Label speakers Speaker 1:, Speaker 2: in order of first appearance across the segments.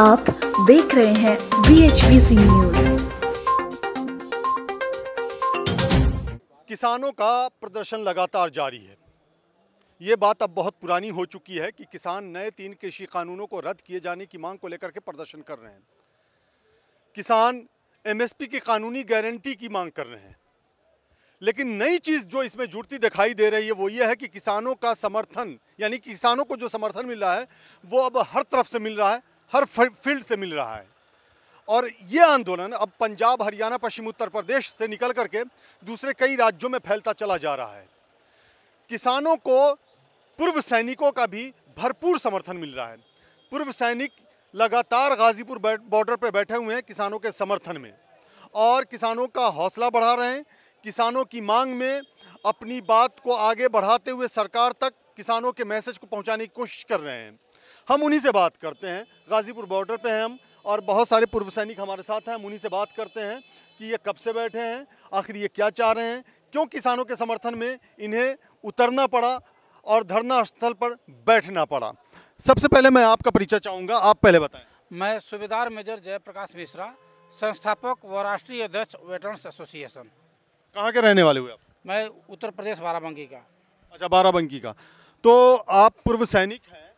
Speaker 1: आप देख रहे हैं बी एच सी न्यूज किसानों का प्रदर्शन लगातार जारी है ये बात अब बहुत पुरानी हो चुकी है कि किसान नए तीन कृषि कानूनों को रद्द किए जाने की मांग को लेकर के प्रदर्शन कर रहे हैं किसान एमएसपी की कानूनी गारंटी की मांग कर रहे हैं लेकिन नई चीज़ जो इसमें जुड़ती दिखाई दे रही है वो ये है कि किसानों का समर्थन यानी किसानों को जो समर्थन मिल रहा है वो अब हर तरफ से मिल रहा है हर फील्ड से मिल रहा है और ये आंदोलन अब पंजाब हरियाणा पश्चिम उत्तर प्रदेश से निकल करके दूसरे कई राज्यों में फैलता चला जा रहा है किसानों को पूर्व सैनिकों का भी भरपूर समर्थन मिल रहा है पूर्व सैनिक लगातार गाजीपुर बॉर्डर पर बैठे हुए हैं किसानों के समर्थन में और किसानों का हौसला बढ़ा रहे हैं किसानों की मांग में अपनी बात को आगे बढ़ाते हुए सरकार तक किसानों के मैसेज को पहुंचाने की कोशिश कर रहे हैं हम उन्हीं से बात करते हैं गाजीपुर बॉर्डर पे हैं हम और बहुत सारे पूर्व सैनिक हमारे साथ हैं हम उन्हीं से बात करते हैं कि ये कब से बैठे हैं आखिर ये क्या चाह रहे हैं क्यों किसानों के समर्थन में इन्हें उतरना पड़ा
Speaker 2: और धरना स्थल पर बैठना पड़ा सबसे पहले मैं आपका परिचय चाहूँगा आप पहले बताएं मैं सूबेदार मेजर जयप्रकाश मिश्रा संस्थापक व राष्ट्रीय अध्यक्ष वेटर्स एसोसिएशन कहाँ के रहने वाले हुए आप मैं उत्तर प्रदेश बाराबंकी का
Speaker 1: अच्छा बाराबंकी का
Speaker 2: तो आप पूर्व सैनिक हैं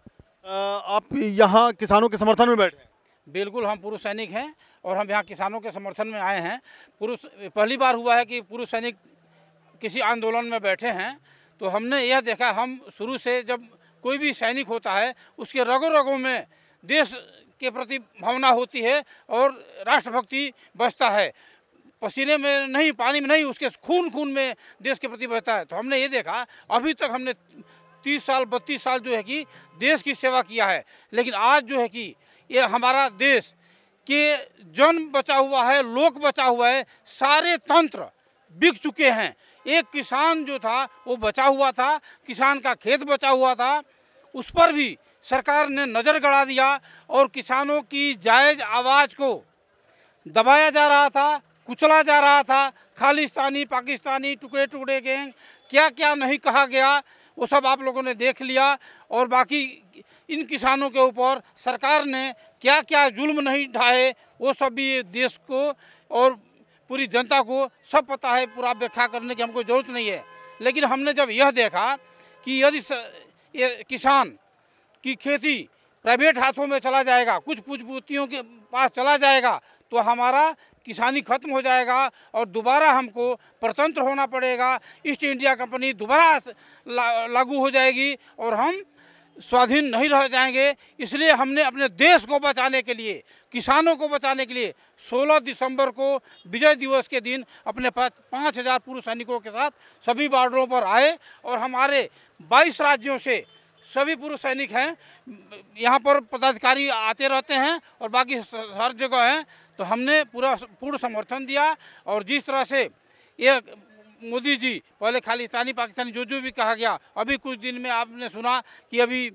Speaker 2: आप यहाँ किसानों के समर्थन में बैठे हैं बिल्कुल हम पुरुष सैनिक हैं और हम यहाँ किसानों के समर्थन में आए हैं पुरुष पहली बार हुआ है कि पुरुष सैनिक किसी आंदोलन में बैठे हैं तो हमने यह देखा हम शुरू से जब कोई भी सैनिक होता है उसके रगों रगों में देश के प्रति भावना होती है और राष्ट्रभक्ति बचता है पसीने में नहीं पानी में नहीं उसके खून खून में देश के प्रति बचता है तो हमने ये देखा अभी तक हमने तीस साल बत्तीस साल जो है कि देश की सेवा किया है लेकिन आज जो है कि ये हमारा देश के जन बचा हुआ है लोक बचा हुआ है सारे तंत्र बिक चुके हैं एक किसान जो था वो बचा हुआ था किसान का खेत बचा हुआ था उस पर भी सरकार ने नज़र गड़ा दिया और किसानों की जायज़ आवाज़ को दबाया जा रहा था कुचला जा रहा था खालिस्तानी पाकिस्तानी टुकड़े टुकड़े गैंग क्या क्या नहीं कहा गया वो सब आप लोगों ने देख लिया और बाकी इन किसानों के ऊपर सरकार ने क्या क्या जुल्म नहीं ढाए वो सब भी देश को और पूरी जनता को सब पता है पूरा व्याख्या करने की हमको ज़रूरत नहीं है लेकिन हमने जब यह देखा कि यदि किसान की खेती प्राइवेट हाथों में चला जाएगा कुछ पूछपूतियों के पास चला जाएगा तो हमारा किसानी खत्म हो जाएगा और दोबारा हमको प्रतंत्र होना पड़ेगा ईस्ट इंडिया कंपनी दोबारा ला, लागू हो जाएगी और हम स्वाधीन नहीं रह जाएंगे इसलिए हमने अपने देश को बचाने के लिए किसानों को बचाने के लिए 16 दिसंबर को विजय दिवस के दिन अपने पास पाँच हज़ार पूर्व सैनिकों के साथ सभी बॉर्डरों पर आए और हमारे 22 राज्यों से सभी पूर्व सैनिक हैं यहाँ पर पदाधिकारी आते रहते हैं और बाकी हर जगह हैं तो हमने पूरा पूर्ण समर्थन दिया और जिस तरह से ये मोदी जी पहले खालिस्तानी पाकिस्तानी जो जो भी कहा गया अभी कुछ दिन में आपने सुना कि अभी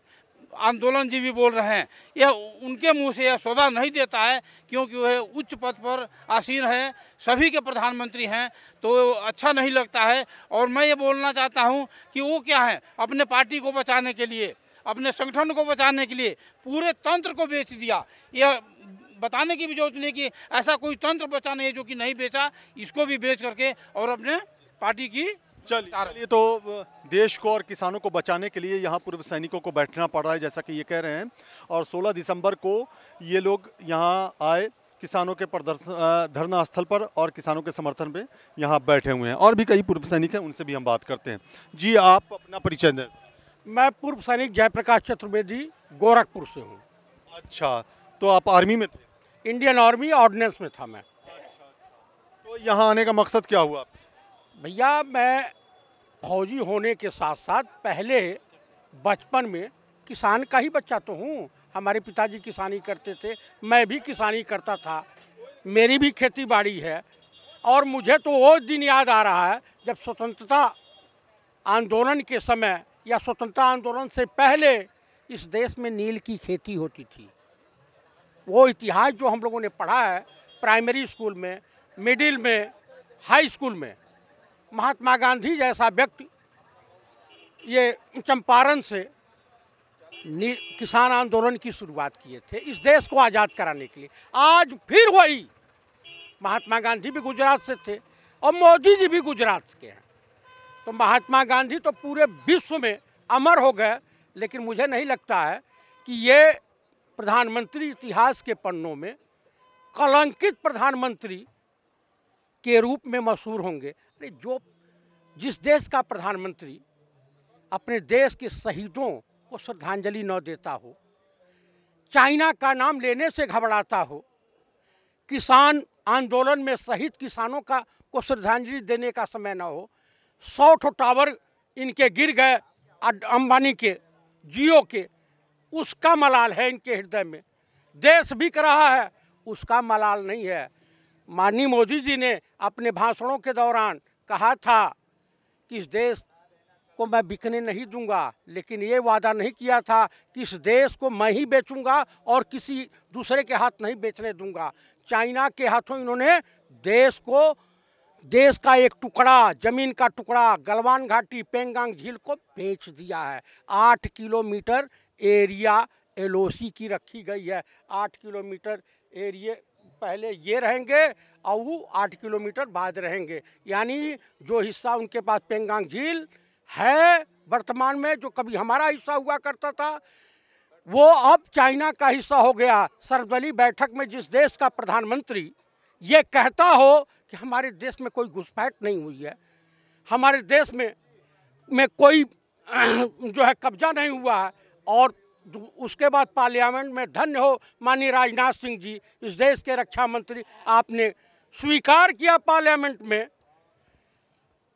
Speaker 2: आंदोलन जी भी बोल रहे हैं यह उनके मुंह से यह शोभा नहीं देता है क्योंकि वह उच्च पद पर आसीन है सभी के प्रधानमंत्री हैं तो अच्छा नहीं लगता है और मैं ये बोलना चाहता हूँ कि वो क्या है अपने पार्टी को बचाने के लिए अपने संगठन को बचाने के लिए पूरे तंत्र को बेच दिया यह बताने की भी जरूरत नहीं कि ऐसा कोई तंत्र बचा नहीं है जो कि नहीं बेचा इसको भी बेच करके और अपने पार्टी की चलिए तो
Speaker 1: देश को और किसानों को बचाने के लिए यहाँ पूर्व सैनिकों को बैठना पड़ रहा है जैसा कि ये कह रहे हैं और 16 दिसंबर को ये लोग यहाँ आए किसानों के प्रदर्शन धरना स्थल पर और किसानों के समर्थन में यहाँ बैठे हुए हैं और भी कई पूर्व सैनिक हैं उनसे भी हम बात करते हैं जी आप अपना परिचय दें मैं पूर्व सैनिक जयप्रकाश चतुर्वेदी गोरखपुर से हूँ अच्छा तो आप
Speaker 3: आर्मी में थे इंडियन आर्मी ऑर्डिनेंस में था मैं अच्छा, अच्छा। तो यहाँ आने का मकसद क्या हुआ भैया मैं फौजी होने के साथ साथ पहले बचपन में किसान का ही बच्चा तो हूँ हमारे पिताजी किसानी करते थे मैं भी किसानी करता था मेरी भी खेती बाड़ी है और मुझे तो वो दिन याद आ रहा है जब स्वतंत्रता आंदोलन के समय या स्वतंत्रता आंदोलन से पहले इस देश में नील की खेती होती थी वो इतिहास जो हम लोगों ने पढ़ा है प्राइमरी स्कूल में मिडिल में हाई स्कूल में महात्मा गांधी जैसा व्यक्ति ये चंपारण से किसान आंदोलन की शुरुआत किए थे इस देश को आज़ाद कराने के लिए आज फिर वही महात्मा गांधी भी गुजरात से थे और मोदी जी भी गुजरात के हैं तो महात्मा गांधी तो पूरे विश्व में अमर हो गए लेकिन मुझे नहीं लगता है कि ये प्रधानमंत्री इतिहास के पन्नों में कलंकित प्रधानमंत्री के रूप में मशहूर होंगे अरे जो जिस देश का प्रधानमंत्री अपने देश के शहीदों को श्रद्धांजलि न देता हो चाइना का नाम लेने से घबराता हो किसान आंदोलन में शहीद किसानों का को श्रद्धांजलि देने का समय न हो सौ ठो टावर इनके गिर गए अंबानी के जियो के उसका मलाल है इनके हृदय में देश बिक रहा है उसका मलाल नहीं है माननीय मोदी जी ने अपने भाषणों के दौरान कहा था कि इस देश को मैं बिकने नहीं दूंगा लेकिन ये वादा नहीं किया था कि इस देश को मैं ही बेचूंगा और किसी दूसरे के हाथ नहीं बेचने दूंगा चाइना के हाथों इन्होंने देश को देश का एक टुकड़ा जमीन का टुकड़ा गलवान घाटी पेंगांग झील को बेच दिया है आठ किलोमीटर एरिया एलओसी की रखी गई है आठ किलोमीटर एरिए पहले ये रहेंगे और वो आठ किलोमीटर बाद रहेंगे यानी जो हिस्सा उनके पास पेंगांग झील है वर्तमान में जो कभी हमारा हिस्सा हुआ करता था वो अब चाइना का हिस्सा हो गया सर्वदलीय बैठक में जिस देश का प्रधानमंत्री ये कहता हो कि हमारे देश में कोई घुसपैठ नहीं हुई है हमारे देश में में कोई जो है कब्जा नहीं हुआ है और उसके बाद पार्लियामेंट में धन्य हो माननीय राजनाथ सिंह जी इस देश के रक्षा मंत्री आपने स्वीकार किया पार्लियामेंट में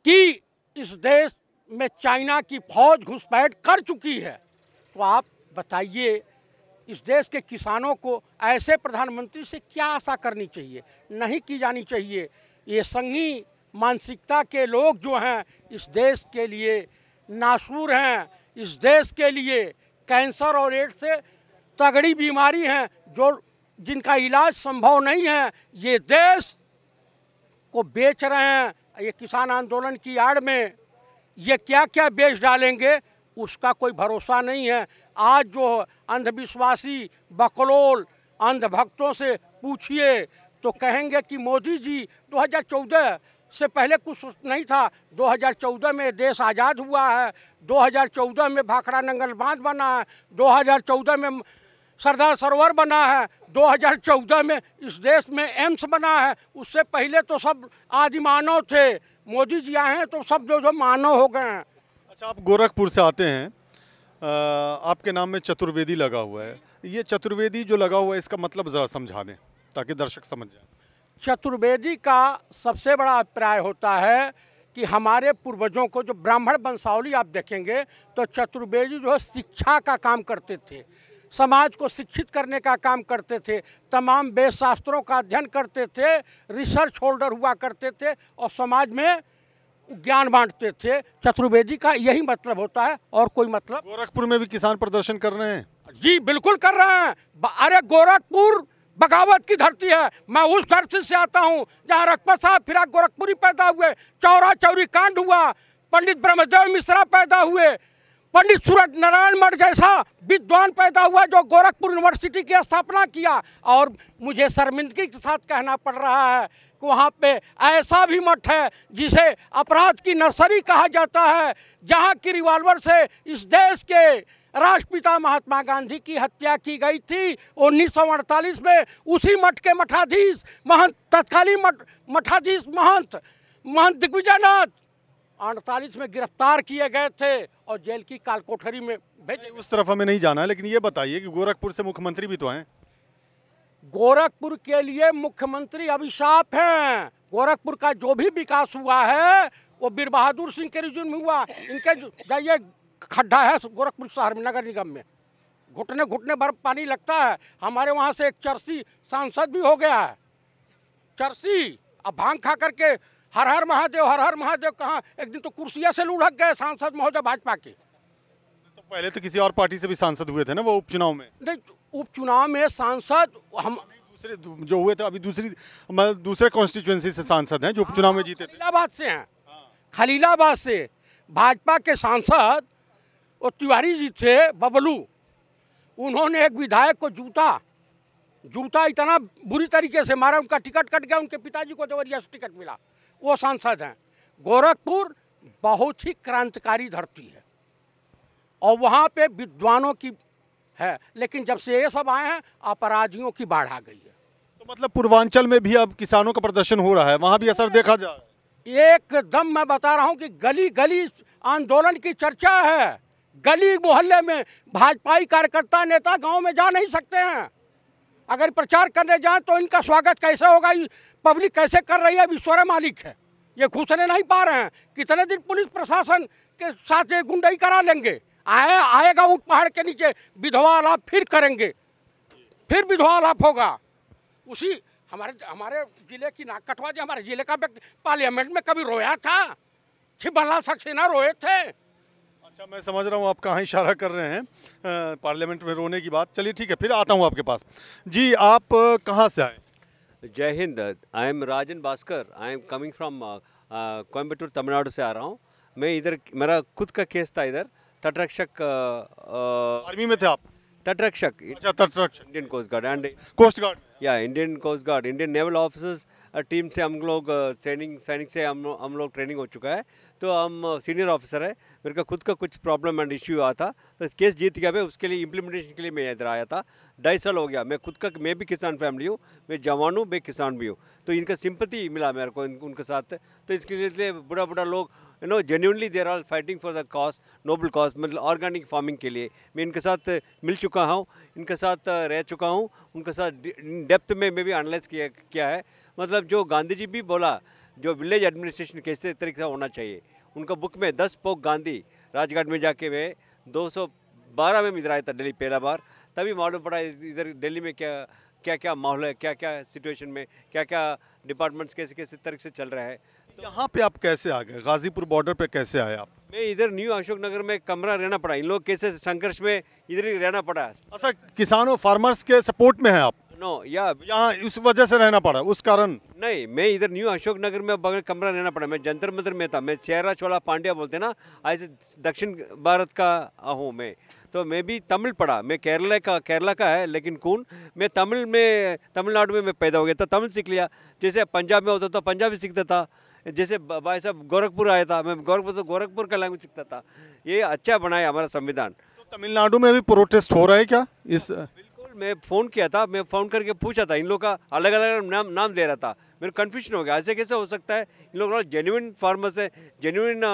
Speaker 3: कि इस देश में चाइना की फौज घुसपैठ कर चुकी है तो आप बताइए इस देश के किसानों को ऐसे प्रधानमंत्री से क्या आशा करनी चाहिए नहीं की जानी चाहिए ये संगी मानसिकता के लोग जो हैं इस देश के लिए नासूर हैं इस देश के लिए कैंसर और एड्स से तगड़ी बीमारी हैं जो जिनका इलाज संभव नहीं है ये देश को बेच रहे हैं ये किसान आंदोलन की आड़ में ये क्या क्या बेच डालेंगे उसका कोई भरोसा नहीं है आज जो अंधविश्वासी बकलोल अंधभक्तों से पूछिए तो कहेंगे कि मोदी जी 2014 से पहले कुछ नहीं था 2014 में देश आज़ाद हुआ है 2014 में भाखड़ा नंगल बांध बना है 2014 में सरदार सरोवर बना है 2014 में इस देश में एम्स बना है उससे पहले तो सब आदि मानव थे मोदी जी आए हैं तो सब जो जो मानव हो गए हैं अच्छा आप
Speaker 1: गोरखपुर से आते हैं आपके नाम में चतुर्वेदी लगा हुआ है ये चतुर्वेदी जो लगा हुआ है इसका मतलब ज़रा समझा दें ताकि दर्शक समझ जाए
Speaker 3: चतुर्वेदी का सबसे बड़ा अभिप्राय होता है कि हमारे पूर्वजों को जो ब्राह्मण वंशावली आप देखेंगे तो चतुर्वेदी जो है शिक्षा का काम करते थे समाज को शिक्षित करने का काम करते थे तमाम वेद शास्त्रों का अध्ययन करते थे रिसर्च होल्डर हुआ करते थे और समाज में ज्ञान बांटते थे चतुर्वेदी का यही मतलब होता है और कोई मतलब गोरखपुर में भी किसान प्रदर्शन कर रहे हैं जी बिल्कुल कर रहे हैं अरे गोरखपुर बगावत की धरती है मैं उस धरती से आता हूँ जहाँ रकपत साहब फिराक गोरखपुरी पैदा हुए चौरा चौरी कांड हुआ पंडित ब्रह्मदेव मिश्रा पैदा हुए पंडित सूरज नारायण मठ जैसा विद्वान पैदा हुआ जो गोरखपुर यूनिवर्सिटी की स्थापना किया और मुझे शर्मिंदगी के साथ कहना पड़ रहा है कि वहाँ पे ऐसा भी मठ है जिसे अपराध की नर्सरी कहा जाता है जहाँ की रिवाल्वर से इस देश के राष्ट्रपिता महात्मा गांधी की हत्या की गई थी उन्नीस में उसी मठ के मठाधीश महंत तत्कालीन मठ मठाधीश महंत महंत दिग्विजयनाथ अड़तालीस में गिरफ्तार किए गए थे और जेल की काल कोठरी
Speaker 1: में भेजे उस तरफ हमें नहीं जाना है लेकिन ये बताइए कि गोरखपुर से मुख्यमंत्री भी तो हैं
Speaker 3: गोरखपुर के लिए मुख्यमंत्री अभिशाप हैं गोरखपुर का जो भी विकास हुआ है वो बीर बहादुर सिंह के रिजुन में हुआ इनके जाइए खड्ढा है गोरखपुर शहर में नगर निगम में घुटने घुटने भर पानी लगता है हमारे वहाँ से एक चरसी सांसद भी हो गया है चरसी अब भांग खा करके हर हर महादेव हर हर महादेव कहाँ एक दिन तो कुर्सिया से लुढ़क गए सांसद महोदय भाजपा के तो
Speaker 1: पहले तो किसी और पार्टी से भी सांसद हुए थे ना वो उपचुनाव में
Speaker 3: नहीं उपचुनाव में सांसद
Speaker 1: हम दूसरे जो हुए थे अभी दूसरी मतलब दूसरे कॉन्स्टिट्यूंसी से सांसद हैं जो उपचुनाव में हाँ, जीते खलीलाबाद से हैं हाँ। खलीलाबाद से भाजपा के सांसद और
Speaker 3: तिवारी जी थे बबलू उन्होंने एक विधायक को जूता जूता इतना बुरी तरीके से मारा उनका टिकट कट गया उनके पिताजी को देवरिया से टिकट मिला वो सांसद हैं गोरखपुर बहुत ही क्रांतिकारी धरती है और वहाँ पे विद्वानों की है लेकिन जब से ये सब आए हैं अपराधियों की बाढ़ आ गई है तो मतलब पूर्वांचल में भी अब किसानों का प्रदर्शन हो रहा है वहाँ भी असर देखा जा रहा है एकदम मैं बता रहा हूँ कि गली गली आंदोलन की चर्चा है गली मोहल्ले में भाजपाई कार्यकर्ता नेता गांव में जा नहीं सकते हैं अगर प्रचार करने जाएं तो इनका स्वागत कैसे होगा पब्लिक कैसे कर रही है ईश्वर मालिक है ये घुसने नहीं पा रहे हैं कितने दिन पुलिस प्रशासन के साथ ये गुंडाई करा लेंगे आए आएगा ऊँट पहाड़ के नीचे विधवा आलाप फिर करेंगे फिर विधवा आलाप होगा उसी हमारे हमारे जिले की नाक कटवा दी हमारे जिले का व्यक्ति पार्लियामेंट में कभी रोया था छिपल्ला सक्सेना रोए थे
Speaker 1: अच्छा मैं समझ रहा हूँ आप कहाँ
Speaker 4: इशारा कर रहे हैं पार्लियामेंट में रोने की बात चलिए ठीक है फिर आता हूँ आपके पास जी आप कहाँ से आए जय हिंद I am Rajan Bhaskar I am coming from Coimbatore Tamil Nadu से आ रहा हूँ मैं इधर मेरा खुद का केस था इधर तटरक्षक आर्मी में थे आप तटरक्षक अच्छा तटरक्षक Indian coast guard and coast guard या Indian coast guard Indian naval officers team से हम लोग सैनिक uh, सैनिक से हम हम लोग ट्रेनिंग हो चुका है तो हम सीनियर ऑफिसर है मेरे का खुद का कुछ प्रॉब्लम एंड इश्यू आया था तो केस जीत गया मैं उसके लिए इम्प्लीमेंटेशन के लिए मैं इधर आया था ढाई साल हो गया मैं खुद का मैं भी किसान फैमिली हूँ मैं जवान हूँ मैं किसान भी हूँ तो इनका सिंपति मिला मेरे को उनके साथ तो इसके लिए बुरा बुरा लोग you know genuinely there are fighting for the cause noble cause मतलब ऑर्गेनिक फार्मिंग के लिए मैं इनके साथ मिल चुका हूँ इनके साथ रह चुका हूँ उनके साथ डेप्थ में मैं भी एनालाइज किया किया है मतलब जो गांधी जी भी बोला जो विलेज एडमिनिस्ट्रेशन कैसे तरीके से होना चाहिए उनका बुक में दस पोक गांधी राजघाट में जाके वे दो बारह में इधर आया था दिल्ली पहला बार तभी मालूम पड़ा इधर दिल्ली में क्या क्या क्या माहौल है क्या क्या सिचुएशन में क्या क्या डिपार्टमेंट्स कैसे कैसे तरीके से चल रहा है तो यहाँ
Speaker 1: पे आप कैसे आ गए गाजीपुर बॉर्डर पे कैसे आए आप
Speaker 4: मैं इधर न्यू अशोक नगर में कमरा रहना पड़ा इन लोग कैसे संघर्ष में इधर ही रहना पड़ा अच्छा
Speaker 1: किसानों फार्मर्स के सपोर्ट में है आप नो या यहाँ उस वजह से रहना पड़ा उस कारण
Speaker 4: नहीं मैं इधर न्यू अशोक नगर में बगल कमरा रहना पड़ा मैं जंतर मंत्र में था मैं चेहरा चोला पांड्या बोलते ना ऐसे दक्षिण भारत का हूँ मैं तो मैं भी तमिल पढ़ा मैं केरला का केरला का है लेकिन कौन मैं तमिल में तमिलनाडु में मैं पैदा हो गया था तमिल सीख लिया जैसे पंजाब में होता था पंजाबी सीखता था जैसे भाई साहब गोरखपुर आया था मैं गोरखपुर तो गोरखपुर का लैंग्वेज सीखता था ये अच्छा बनाया हमारा संविधान तो
Speaker 1: तमिलनाडु में भी प्रोटेस्ट हो रहा है क्या इस बिल्कुल
Speaker 4: मैं फ़ोन किया था मैं फ़ोन करके पूछा था इन लोग का अलग अलग नाम नाम दे रहा था मेरे कन्फ्यूजन हो गया ऐसे कैसे हो सकता है इन लोग जेन्यून फार्मर से जेन्यून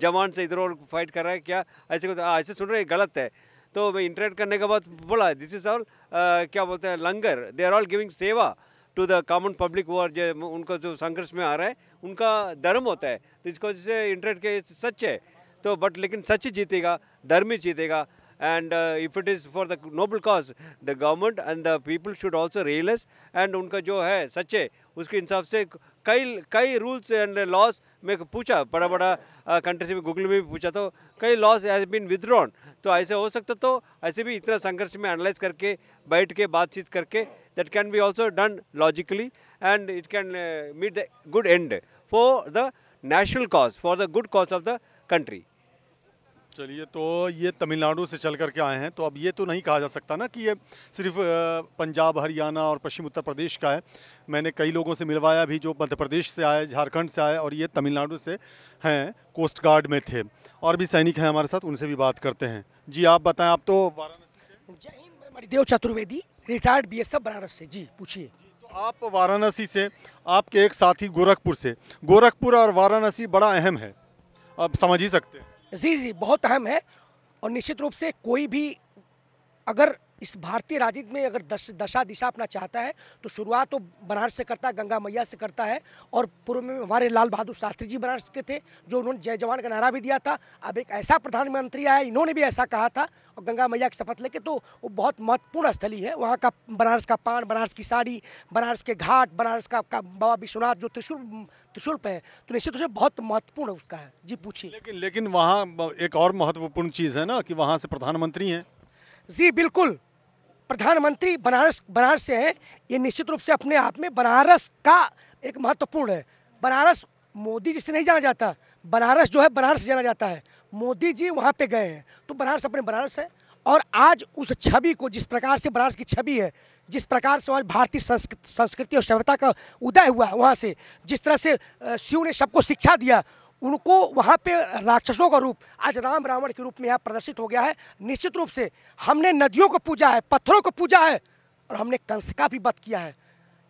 Speaker 4: जवान से इधर और फाइट कर रहा है क्या ऐसे हाँ, ऐसे सुन रहे गलत है तो मैं इंटरेक्ट करने के बाद बोला दिस इज़ ऑल क्या बोलते हैं langar they are all giving seva to the common public वो जो उनको जो संघर्ष में आ रहा है उनका धर्म होता है तो इसको जैसे इंटरनेट के सच है तो बट लेकिन सच जीतेगा धर्म ही जीतेगा and if it is for the noble cause the government and the people should also realise and उनका जो है सच्चे उसके हिसाब से कई कई रूल्स एंड लॉज में पूछा बड़ा बड़ा कंट्री भी गूगल में भी पूछा तो कई लॉस हैज़ बीन विद्रॉन तो ऐसे हो सकता तो ऐसे भी इतना संघर्ष में एनालाइज करके बैठ के बातचीत करके that can be also done logically and it can meet the good and for the national cause for the good cause of the country चलिए तो ये तमिलनाडु
Speaker 1: से चल करके आए हैं तो अब ये तो नहीं कहा जा सकता ना कि ये सिर्फ पंजाब हरियाणा और पश्चिम उत्तर प्रदेश का है मैंने कई लोगों से मिलवाया भी जो मध्य प्रदेश से आए झारखंड से आए और ये तमिलनाडु से हैं कोस्ट गार्ड में थे और भी सैनिक हैं हमारे साथ उनसे भी बात करते हैं जी आप बताएं आप तो वाराणसी से
Speaker 5: जय हिंद Chaturvedi retired B S Banaras से जी
Speaker 1: पूछिए तो आप वाराणसी से आपके एक साथी गोरखपुर से गोरखपुर और वाराणसी बड़ा अहम है आप समझ ही सकते हैं
Speaker 5: जी जी बहुत अहम है और निश्चित रूप से कोई भी अगर इस भारतीय राजनीति में अगर दश दशा दिशा अपना चाहता है तो शुरुआत तो बनारस से करता है गंगा मैया से करता है और पूर्व में हमारे लाल बहादुर शास्त्री जी बनारस के थे जो उन्होंने जय जवान का नारा भी दिया था अब एक ऐसा प्रधानमंत्री आया इन्होंने भी ऐसा कहा था और गंगा मैया की शपथ लेके तो वो बहुत महत्वपूर्ण स्थली है वहाँ का बनारस का पान बनारस की साड़ी बनारस के घाट बनारस का, का बाबा विश्वनाथ जो त्रिशूल त्रिशूल पे है तो निश्चित रूप से बहुत महत्वपूर्ण उसका है जी पूछिए
Speaker 1: लेकिन लेकिन वहाँ एक और महत्वपूर्ण चीज़ है ना कि वहाँ से
Speaker 5: प्रधानमंत्री हैं जी बिल्कुल प्रधानमंत्री बनारस बनारस से हैं ये निश्चित रूप से अपने आप में बनारस का एक महत्वपूर्ण है बनारस मोदी जी से नहीं जाना जाता बनारस जो है बनारस जाना जाता है मोदी जी वहाँ पे गए हैं तो बनारस अपने बनारस है और आज उस छवि को जिस प्रकार से बनारस की छवि है जिस प्रकार से आज भारतीय संस्कृति और सभ्यता का उदय हुआ है वहाँ से जिस तरह से शिव ने सबको शिक्षा दिया उनको वहाँ पे राक्षसों का रूप आज राम रावण के रूप में यहाँ प्रदर्शित हो गया है निश्चित रूप से हमने नदियों को पूजा है पत्थरों को पूजा है और हमने कंस का भी वध किया है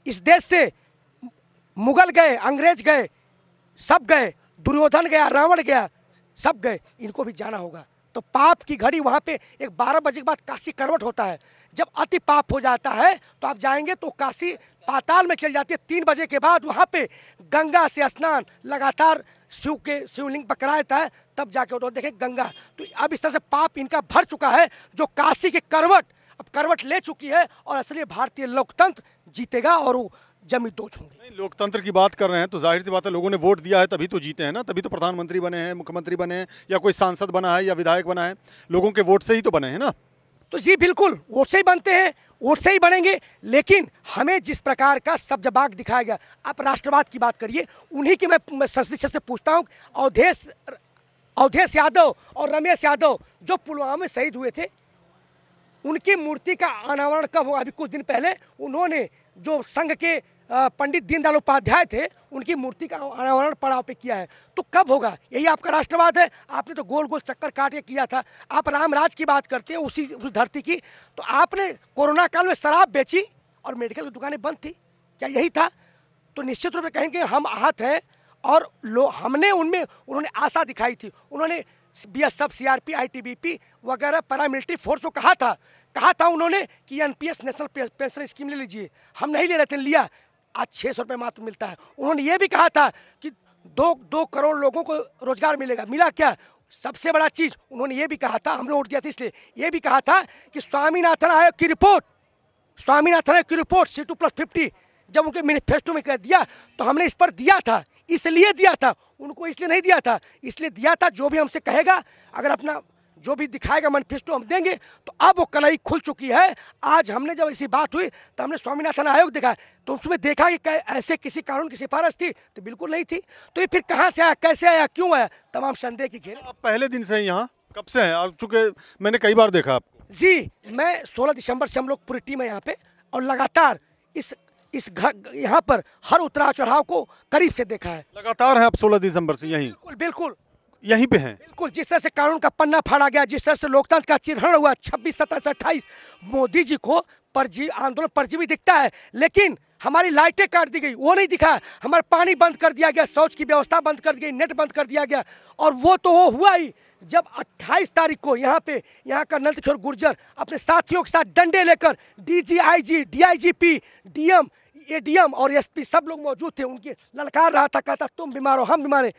Speaker 5: इस देश से मुगल गए अंग्रेज गए सब गए दुर्योधन गया रावण गया सब गए इनको भी जाना होगा तो पाप की घड़ी वहाँ पे एक बारह बजे के बाद काशी करवट होता है जब अति पाप हो जाता है तो आप जाएंगे तो काशी पाताल में चल जाती है तीन बजे के बाद वहाँ पे गंगा से स्नान लगातार शिव के शिवलिंग पर जाता है तब जाके उन्होंने तो देखे गंगा तो अब इस तरह से पाप इनका भर चुका है जो काशी के करवट अब करवट ले चुकी है और असली भारतीय लोकतंत्र जीतेगा और वो जमी दो होंगे लोकतंत्र की बात कर रहे हैं तो जाहिर सी बात है लोगों ने वोट दिया है तभी तो
Speaker 1: जीते हैं ना तभी तो प्रधानमंत्री बने हैं मुख्यमंत्री बने हैं या कोई सांसद बना है या विधायक बना है लोगों के वोट से
Speaker 5: ही तो बने हैं ना तो जी बिल्कुल वोट से ही बनते हैं वोट से ही बनेंगे लेकिन हमें जिस प्रकार का बाग दिखाया गया आप राष्ट्रवाद की बात करिए उन्हीं की मैं, मैं से पूछता हूँ अवधेश अवधेश यादव और रमेश यादव जो पुलवामा में शहीद हुए थे उनकी मूर्ति का अनावरण कब हुआ अभी कुछ दिन पहले उन्होंने जो संघ के पंडित दीनदयाल उपाध्याय थे उनकी मूर्ति का अनावरण पड़ाव पे किया है तो कब होगा यही आपका राष्ट्रवाद है आपने तो गोल गोल चक्कर काट के किया था आप रामराज की बात करते हैं उसी उस धरती की तो आपने कोरोना काल में शराब बेची और मेडिकल की दुकानें बंद थी क्या यही था तो निश्चित रूप से कहेंगे हम आहत हैं और लो हमने उनमें उन्होंने आशा दिखाई थी उन्होंने B S F C R P I T B P वगैरह पैरामिलिट्री फोर्स को कहा था कहा था उन्होंने कि N P S national pension scheme ले लीजिए हम नहीं ले रहे थे लिया आज छः सौ रुपये मात्र मिलता है उन्होंने ये भी कहा था कि दो दो करोड़ लोगों को रोजगार मिलेगा मिला क्या सबसे बड़ा चीज़ उन्होंने ये भी कहा था हमने वोट दिया था इसलिए ये भी कहा था कि स्वामीनाथन आयोग की रिपोर्ट स्वामीनाथन आयोग की report C two plus fifty जब उनके मैनिफेस्टो में कह दिया तो हमने इस पर दिया था इसलिए दिया था उनको इसलिए नहीं दिया था इसलिए दिया था जो भी हमसे कहेगा अगर अपना जो भी दिखाएगा मैनिफेस्टो हम देंगे तो अब वो कलाई खुल चुकी है आज हमने जब ऐसी बात हुई तो हमने स्वामीनाथन आयोग देखा तो उसमें देखा कि ऐसे किसी कानून की सिफारिश थी तो बिल्कुल नहीं थी तो ये फिर कहाँ से आया कैसे आया क्यों आया तमाम संदेह की घेर आप पहले दिन से यहाँ कब से हैं चूँकि मैंने कई बार देखा आपको जी मैं सोलह दिसंबर से हम लोग पूरी टीम है यहाँ पे और लगातार इस इस घर यहाँ पर हर उतराव चढ़ाव को करीब से देखा है लगातार है आप सोलह दिसंबर से यहीं बिल्कुल बिल्कुल यहीं पे हैं बिल्कुल जिस तरह से कानून का पन्ना फाड़ा गया जिस तरह से लोकतंत्र का चिन्ह हुआ छब्बीस सत्ताईस अट्ठाईस मोदी जी को परजी आंदोलन परजीवी दिखता है लेकिन हमारी लाइटें काट दी गई वो नहीं दिखा हमारा पानी बंद कर दिया गया शौच की व्यवस्था बंद कर दी गई नेट बंद कर दिया गया और वो तो वो हुआ ही जब 28 तारीख को यहाँ पे यहाँ का नंदकिशोर गुर्जर अपने साथियों के साथ डंडे लेकर डीजीआईजी डीआईजीपी डीएम एडीएम और एसपी सब लोग मौजूद थे उनके ललकार रहा था कहता तुम बीमार हो हम बीमार हैं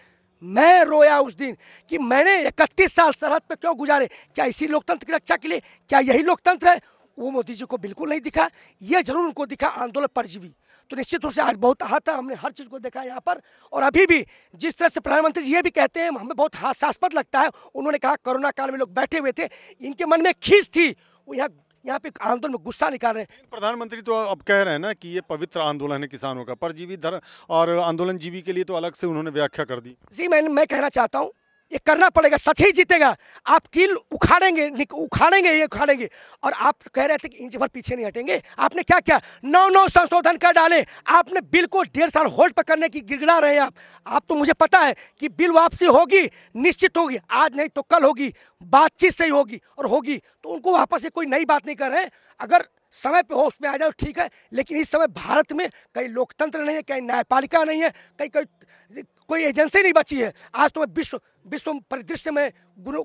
Speaker 5: मैं रोया उस दिन कि मैंने इकतीस साल सरहद पर क्यों गुजारे क्या इसी लोकतंत्र की रक्षा के लिए क्या यही लोकतंत्र है वो मोदी जी को बिल्कुल नहीं दिखा ये जरूर उनको दिखा आंदोलन परजीवी तो निश्चित रूप से आज बहुत आहत है हमने हर चीज़ को देखा यहाँ पर और अभी भी जिस तरह से प्रधानमंत्री जी ये भी कहते हैं हमें बहुत हास्यास्पद लगता है उन्होंने कहा कोरोना काल में लोग बैठे हुए थे इनके मन में खींच थी वो यहाँ यहाँ पे आंदोलन में गुस्सा निकाल रहे हैं प्रधानमंत्री तो अब कह रहे हैं ना
Speaker 1: कि ये पवित्र आंदोलन है किसानों का परजीवी धर्म और आंदोलन जीवी के लिए तो अलग से उन्होंने व्याख्या कर दी
Speaker 5: जी मैं मैं कहना चाहता हूँ ये करना पड़ेगा सच ही जीतेगा आप कील उखाड़ेंगे उखाड़ेंगे ये उखाड़ेंगे और आप कह रहे थे कि इंच भर पीछे नहीं हटेंगे आपने क्या किया नौ नौ संशोधन कर डाले आपने बिल को डेढ़ साल होल्ड पर करने की गिड़गड़ा रहे आप आप तो मुझे पता है कि बिल वापसी होगी निश्चित होगी आज नहीं तो कल होगी बातचीत से ही होगी और होगी तो उनको वापस से कोई नई बात नहीं कर रहे अगर समय पे होश में आ जाओ ठीक है लेकिन इस समय भारत में कहीं लोकतंत्र नहीं है कहीं न्यायपालिका नहीं है कहीं कोई कोई एजेंसी नहीं बची है आज तो मैं विश्व विश्व परिदृश्य में गुरु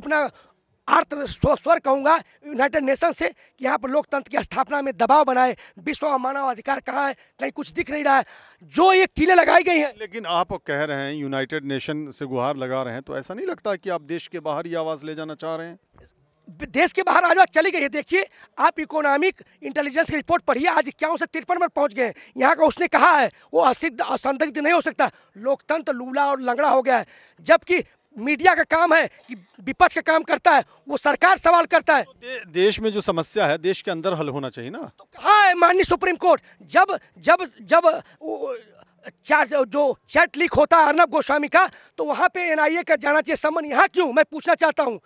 Speaker 5: अपना आर्त स्वर कहूँगा यूनाइटेड नेशन से कि यहाँ पर लोकतंत्र की स्थापना में दबाव बनाए विश्व और मानव अधिकार कहाँ है कहीं कुछ दिख नहीं रहा है जो ये किले लगाई गई हैं
Speaker 1: लेकिन आप कह रहे हैं यूनाइटेड नेशन से गुहार लगा रहे हैं तो ऐसा नहीं लगता कि आप देश के बाहर ही आवाज़ ले जाना चाह रहे हैं
Speaker 5: देश के बाहर आज चली गई है देखिए आप इकोनॉमिक इंटेलिजेंस की रिपोर्ट पढ़िए आज क्या से तिरपन पर पहुंच गए यहाँ का उसने कहा है वो असिद्ध असंदिग्ध नहीं हो सकता लोकतंत्र लूला और लंगड़ा हो गया है जबकि मीडिया का काम है कि विपक्ष का काम करता है वो सरकार सवाल करता है तो दे, देश में जो समस्या है देश के अंदर हल होना चाहिए ना तो कहा है माननीय सुप्रीम कोर्ट जब जब जब चार जो चैट लीक होता है अर्नब गोस्वामी का तो वहाँ पे एनआईए का जाना चाहिए समन यहाँ क्यों मैं पूछना चाहता हूँ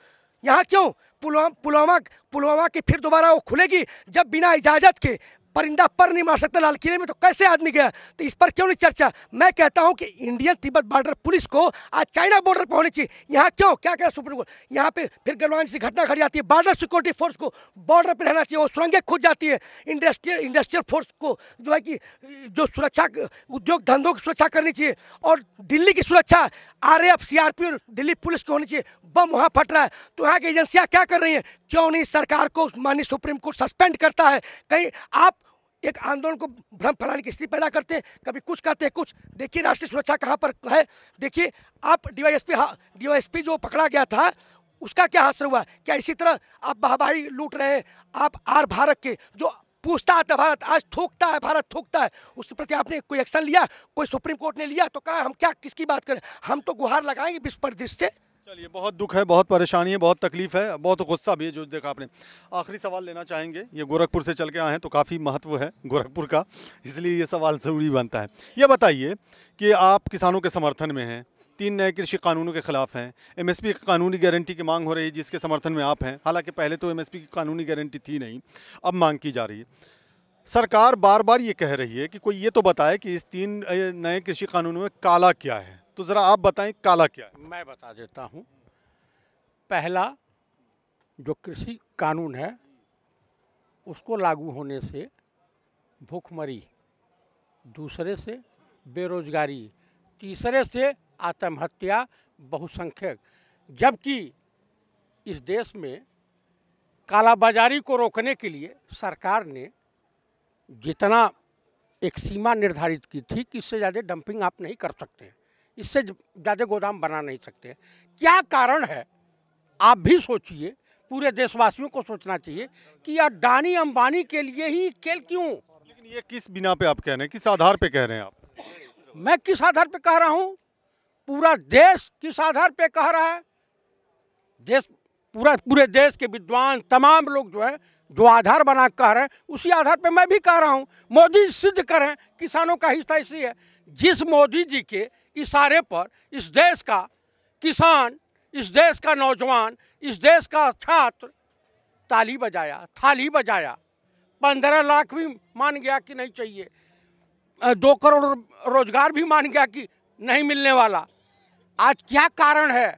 Speaker 5: यहाँ क्यों पुलवामा पुलवामा की फिर दोबारा वो खुलेगी जब बिना इजाज़त के परिंदा पर नहीं मार सकता लाल किले में तो कैसे आदमी गया तो इस पर क्यों नहीं चर्चा मैं कहता हूं कि इंडियन तिब्बत बॉर्डर पुलिस को आज चाइना बॉर्डर पर होनी चाहिए यहाँ क्यों क्या कह सुप्रीम कोर्ट यहाँ पे फिर गलवान सी घटना घट जाती है बॉर्डर सिक्योरिटी फोर्स को बॉर्डर पर रहना चाहिए वो सुरंगें खुद जाती है इंडस्ट्रियल इंडस्ट्रियल फोर्स को जो है कि जो सुरक्षा उद्योग धंधों की सुरक्षा करनी चाहिए और दिल्ली की सुरक्षा R F C R P Delhi police को होनी चाहिए बम वहाँ फट रहा है तो यहाँ की एजेंसियाँ क्या कर रही हैं क्यों नहीं सरकार को माननीय सुप्रीम कोर्ट सस्पेंड करता है कहीं आप एक आंदोलन को भ्रम फैलाने की स्थिति पैदा करते हैं कभी कुछ कहते हैं कुछ देखिए राष्ट्रीय सुरक्षा कहाँ पर है देखिए आप डीवाईएसपी डीवाईएसपी जो पकड़ा गया था उसका क्या असर हुआ क्या इसी तरह आप बहाबाही लूट रहे हैं आप आर भारत के जो पूछता है भारत आज थूकता है भारत थूकता है उसके प्रति आपने कोई एक्शन लिया कोई सुप्रीम कोर्ट ने लिया तो कहा हम क्या किसकी बात करें हम तो गुहार लगाएंगे विश्व परिदृश्य से
Speaker 1: चलिए बहुत दुख है बहुत परेशानी है बहुत तकलीफ है बहुत गुस्सा भी है जो देखा आपने आखिरी सवाल लेना चाहेंगे ये गोरखपुर से चल के आए हैं तो काफ़ी महत्व है गोरखपुर का इसलिए ये सवाल ज़रूरी बनता है ये बताइए कि आप किसानों के समर्थन में हैं तीन नए कृषि कानूनों के खिलाफ हैं एमएसपी की कानूनी गारंटी की मांग हो रही है जिसके समर्थन में आप हैं हालांकि पहले तो एमएसपी की कानूनी गारंटी थी नहीं अब मांग की जा रही है सरकार बार बार ये कह रही है कि कोई ये तो बताए कि इस तीन नए कृषि कानूनों में काला क्या है तो ज़रा आप बताएं काला क्या
Speaker 3: है मैं बता देता हूँ पहला जो कृषि कानून है उसको लागू होने से भूखमरी दूसरे से बेरोजगारी तीसरे से आत्महत्या बहुसंख्यक जबकि इस देश में कालाबाजारी को रोकने के लिए सरकार ने जितना एक सीमा निर्धारित की थी कि इससे ज़्यादा डंपिंग आप नहीं कर सकते हैं इससे ज़्यादा गोदाम बना नहीं सकते क्या कारण है आप भी सोचिए पूरे देशवासियों को सोचना चाहिए कि यह डानी अंबानी के लिए ही खेल क्यों लेकिन ये
Speaker 1: किस बिना पे आप कह रहे हैं किस आधार पे कह रहे हैं आप
Speaker 3: मैं किस आधार पे कह रहा हूँ पूरा देश किस आधार पे कह रहा है देश पूरा पूरे देश के विद्वान तमाम लोग जो है जो आधार बना कह रहे हैं उसी आधार पे मैं भी कह रहा हूँ मोदी सिद्ध करें किसानों का हिस्सा इसी है जिस मोदी जी के इशारे पर इस देश का किसान इस देश का नौजवान इस देश का छात्र ताली बजाया थाली बजाया पंद्रह लाख भी मान गया कि नहीं चाहिए दो करोड़ रोजगार भी मान गया कि नहीं मिलने वाला आज क्या कारण है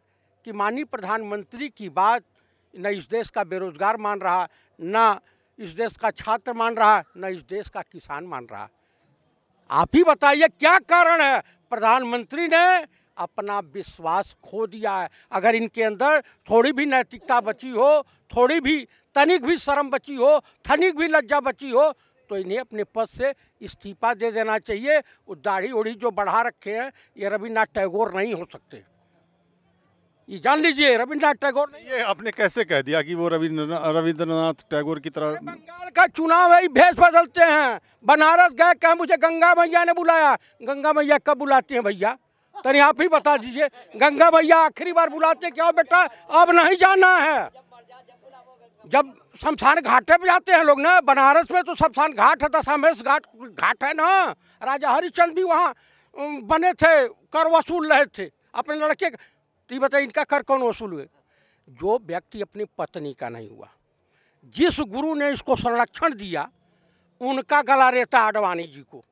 Speaker 3: कि माननीय प्रधानमंत्री की बात न इस देश का बेरोजगार मान रहा न इस देश का छात्र मान रहा न इस देश का किसान मान रहा आप ही बताइए क्या कारण है प्रधानमंत्री ने अपना विश्वास खो दिया है अगर इनके अंदर थोड़ी भी नैतिकता बची हो थोड़ी भी तनिक भी शर्म बची हो थनिक भी लज्जा बची हो तो इन्हें अपने पद से इस्तीफा दे देना चाहिए वो दाढ़ी ओढ़ी जो बढ़ा रखे हैं ये रविन्द्रनाथ टैगोर नहीं हो सकते
Speaker 1: ये जान लीजिए रविन्द्रनाथ टैगोर ने ये आपने कैसे कह दिया कि वो रविन्द्रनाथ रविंद्रनाथ टैगोर की तरह बंगाल का चुनाव है भेष बदलते हैं
Speaker 3: बनारस गए क्या मुझे गंगा मैया ने बुलाया गंगा मैया कब बुलाती हैं भैया तनि आप ही बता दीजिए गंगा मैया आखिरी बार बुलाते क्या बेटा अब नहीं जाना है जब शमशान घाटे पे जाते हैं लोग ना बनारस में तो शमशान घाट है दशामेश घाट घाट है ना राजा हरिचंद भी वहाँ बने थे कर वसूल रहे थे अपने लड़के तो ये बताइए इनका कर कौन वसूल हुए जो व्यक्ति अपनी पत्नी का नहीं हुआ जिस गुरु ने इसको संरक्षण दिया उनका गला रेता आडवाणी जी को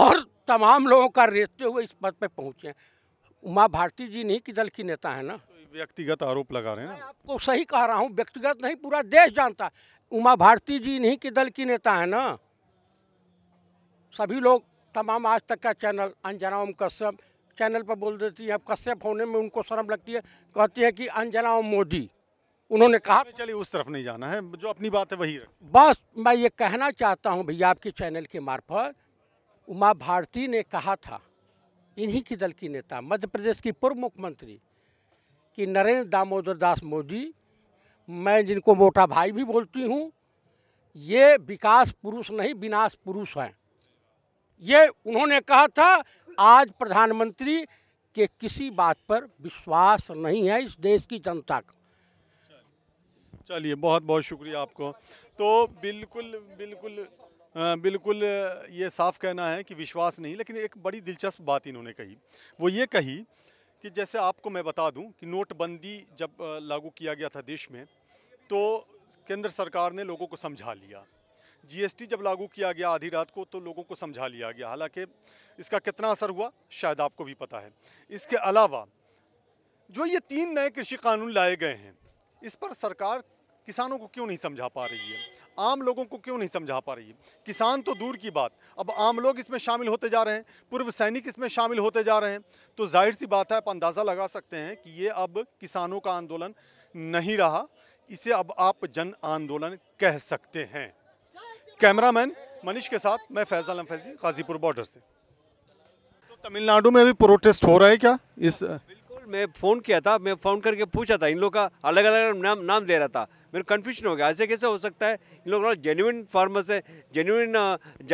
Speaker 3: और तमाम लोगों का रेतते हुए इस पद पर पहुंचे उमा भारती जी नहीं कि दल की नेता है ना तो
Speaker 1: व्यक्तिगत आरोप लगा रहे हैं मैं
Speaker 3: आपको सही कह रहा हूँ व्यक्तिगत नहीं पूरा देश जानता उमा भारती जी नहीं कि दल की नेता है ना सभी लोग तमाम आज तक का चैनल अंजना कश्यप चैनल पर बोल देती है अब कश्यप होने में उनको शर्म लगती है कहती है कि अंजना मोदी उन्होंने कहा चलिए उस तरफ नहीं जाना है जो अपनी बात है वही बस मैं ये कहना चाहता हूँ भैया आपके चैनल के मार्फत उमा भारती ने कहा था इन्हीं की दल की नेता मध्य प्रदेश की पूर्व मुख्यमंत्री कि नरेंद्र दामोदर दास मोदी मैं जिनको मोटा भाई भी बोलती हूँ ये विकास पुरुष नहीं विनाश पुरुष हैं ये उन्होंने कहा था आज प्रधानमंत्री के किसी बात पर विश्वास नहीं है इस देश की जनता का
Speaker 1: चलिए बहुत बहुत शुक्रिया आपको तो बिल्कुल बिल्कुल बिल्कुल ये साफ कहना है कि विश्वास नहीं लेकिन एक बड़ी दिलचस्प बात इन्होंने कही वो ये कही कि जैसे आपको मैं बता दूं कि नोटबंदी जब लागू किया गया था देश में तो केंद्र सरकार ने लोगों को समझा लिया जीएसटी जब लागू किया गया आधी रात को तो लोगों को समझा लिया गया हालांकि इसका कितना असर हुआ शायद आपको भी पता है इसके अलावा जो ये तीन नए कृषि कानून लाए गए हैं इस पर सरकार किसानों को क्यों नहीं समझा पा रही है आम लोगों को क्यों नहीं समझा पा रही है किसान तो दूर की बात अब आम लोग इसमें शामिल होते जा रहे हैं पूर्व सैनिक इसमें शामिल होते जा रहे हैं तो जाहिर सी बात है आप अंदाज़ा लगा सकते हैं कि ये अब किसानों का आंदोलन नहीं रहा इसे अब आप जन आंदोलन कह सकते हैं
Speaker 4: कैमरामैन मनीष के साथ मैं फैजल फैजी गाजीपुर बॉर्डर से
Speaker 1: तो तमिलनाडु में भी प्रोटेस्ट हो रहा है क्या इस बिल्कुल
Speaker 4: मैं फ़ोन किया था मैं फ़ोन करके पूछा था इन लोग का अलग अलग नाम नाम दे रहा था मेरे कन्फ्यूजन हो गया ऐसे कैसे हो सकता है इन लोग जेन्यून फार्मर से जेन्यून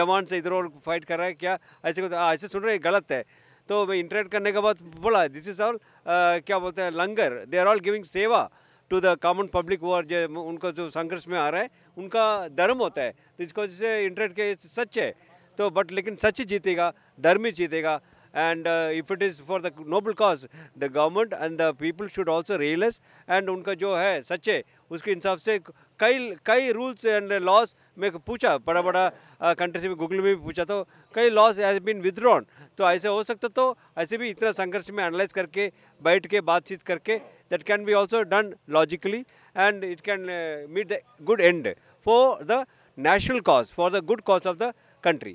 Speaker 4: जवान से इधर और फाइट कर रहा है क्या ऐसे हाँ, ऐसे सुन रहे गलत है तो मैं इंटरेक्ट करने के बाद बोला दिस इज़ ऑल क्या बोलते हैं langar they are all giving seva to the common public वो जो उनको जो संघर्ष में आ रहा है उनका धर्म होता है तो इसको जैसे इंटरनेट के सच है तो बट लेकिन सच जीतेगा धर्म ही जीतेगा and uh, if it is for the noble cause the government and the people should also realize and उनका जो है सच्चे उसके हिसाब से कई कई रूल्स एंड लॉज में पूछा बड़ा बड़ा कंट्री में गूगल में भी पूछा तो कई लॉज हैज़ बीन विद्रॉन तो ऐसे हो सकता तो ऐसे भी इतना संघर्ष में एनालाइज करके बैठ के बातचीत करके that can be also done logically and it can meet the good and for the national cause, for the good cause of the country.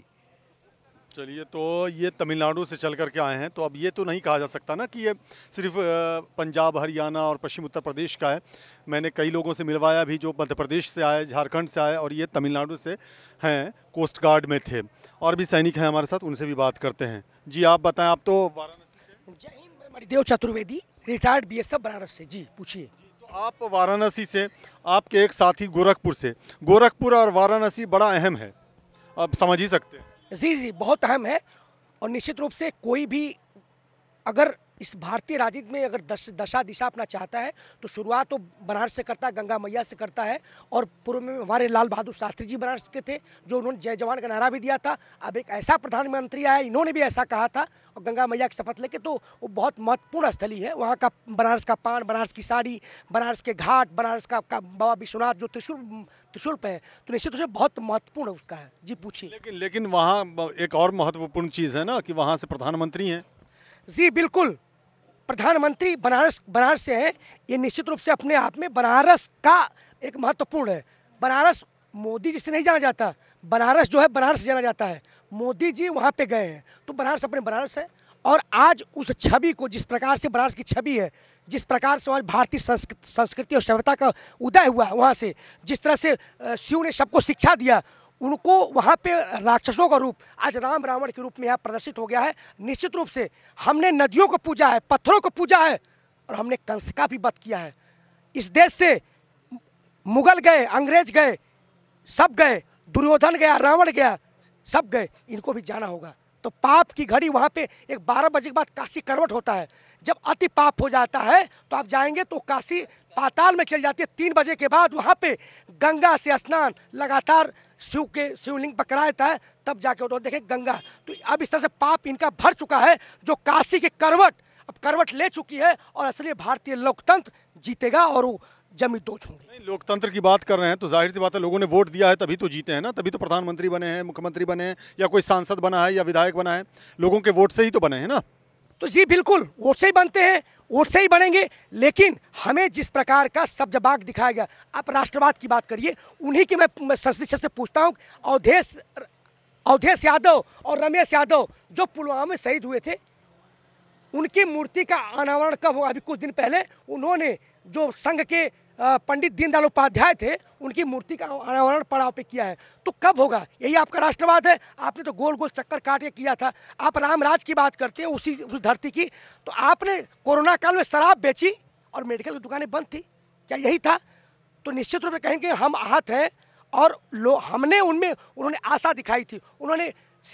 Speaker 4: चलिए तो ये तमिलनाडु से चल करके आए
Speaker 1: हैं तो अब ये तो नहीं कहा जा सकता ना कि ये सिर्फ पंजाब हरियाणा और पश्चिम उत्तर प्रदेश का है मैंने कई लोगों से मिलवाया भी जो मध्य प्रदेश से आए झारखंड से आए और ये तमिलनाडु से हैं कोस्ट गार्ड में थे और भी सैनिक हैं हमारे साथ उनसे भी बात करते हैं जी आप बताएं आप तो
Speaker 5: वाराणसी से जय हिंद Chaturvedi retired B S Banaras से जी पूछिए तो आप वाराणसी
Speaker 1: से आपके एक साथी गोरखपुर से गोरखपुर और वाराणसी बड़ा अहम है
Speaker 5: आप समझ ही सकते हैं जी जी बहुत अहम है और निश्चित रूप से कोई भी अगर इस भारतीय राजनीति में अगर दश दशा दिशा अपना चाहता है तो शुरुआत तो बनारस से करता है गंगा मैया से करता है और पूर्व में हमारे लाल बहादुर शास्त्री जी बनारस के थे जो उन्होंने जय जवान का नारा भी दिया था अब एक ऐसा प्रधानमंत्री आया इन्होंने भी ऐसा कहा था और गंगा मैया की शपथ लेके तो वो बहुत महत्वपूर्ण स्थली है वहाँ का बनारस का पान बनारस की साड़ी बनारस के घाट बनारस का, का बाबा विश्वनाथ जो त्रिशूल त्रिशूल पे है तो निश्चित रूप से बहुत महत्वपूर्ण उसका है जी पूछिए लेकिन
Speaker 1: लेकिन वहाँ एक और महत्वपूर्ण चीज़ है ना कि वहाँ से प्रधानमंत्री हैं
Speaker 5: जी बिल्कुल प्रधानमंत्री बनारस बनारस से हैं ये निश्चित रूप से अपने आप में बनारस का एक महत्वपूर्ण है बनारस मोदी जी से नहीं जाना जाता बनारस जो है बनारस जाना जाता है मोदी जी वहाँ पे गए हैं तो बनारस अपने बनारस है और आज उस छवि को जिस प्रकार से बनारस की छवि है जिस प्रकार से आज भारतीय संस्कृति और सभ्यता का उदय हुआ है वहाँ से जिस तरह से शिव ने सबको शिक्षा दिया उनको वहाँ पे राक्षसों का रूप आज राम रावण के रूप में यहाँ प्रदर्शित हो गया है निश्चित रूप से हमने नदियों को पूजा है पत्थरों को पूजा है और हमने कंस का भी वध किया है इस देश से मुगल गए अंग्रेज गए सब गए दुर्योधन गया रावण गया सब गए इनको भी जाना होगा तो पाप की घड़ी वहाँ पे एक बारह बजे के बाद काशी करवट होता है जब अति पाप हो जाता है तो आप जाएंगे तो काशी पाताल में चल जाती है तीन बजे के बाद वहाँ पे गंगा से स्नान लगातार शिव के शिवलिंग पकड़ाया जाता है तब जाके उन्होंने तो देखे गंगा तो अब इस तरह से पाप इनका भर चुका है जो काशी के करवट अब करवट ले चुकी है और असली भारतीय लोकतंत्र जीतेगा और
Speaker 1: वो जमी दो होंगे लोकतंत्र की बात कर रहे हैं तो जाहिर सी बात है लोगों ने वोट दिया है तभी तो जीते हैं ना तभी तो प्रधानमंत्री बने हैं मुख्यमंत्री बने हैं या कोई सांसद बना है या विधायक बना है लोगों के वोट से ही तो बने हैं ना
Speaker 5: तो जी बिल्कुल वोट से ही बनते हैं वोट से ही बनेंगे लेकिन हमें जिस प्रकार का जबाग दिखाया गया आप राष्ट्रवाद की बात करिए उन्हीं की मैं संसदीय क्षेत्र से पूछता हूँ अवधेश अवधेश यादव और रमेश यादव जो पुलवामा में शहीद हुए थे उनकी मूर्ति का अनावरण कब हुआ अभी कुछ दिन पहले उन्होंने जो संघ के पंडित दीनदयाल उपाध्याय थे उनकी मूर्ति का अनावरण पड़ाव पे किया है तो कब होगा यही आपका राष्ट्रवाद है आपने तो गोल गोल चक्कर काट के किया था आप रामराज की बात करते हैं उसी उस धरती की तो आपने कोरोना काल में शराब बेची और मेडिकल की दुकानें बंद थी क्या यही था तो निश्चित रूप से कहेंगे हम आहत हैं और लो हमने उनमें उन्होंने आशा दिखाई थी उन्होंने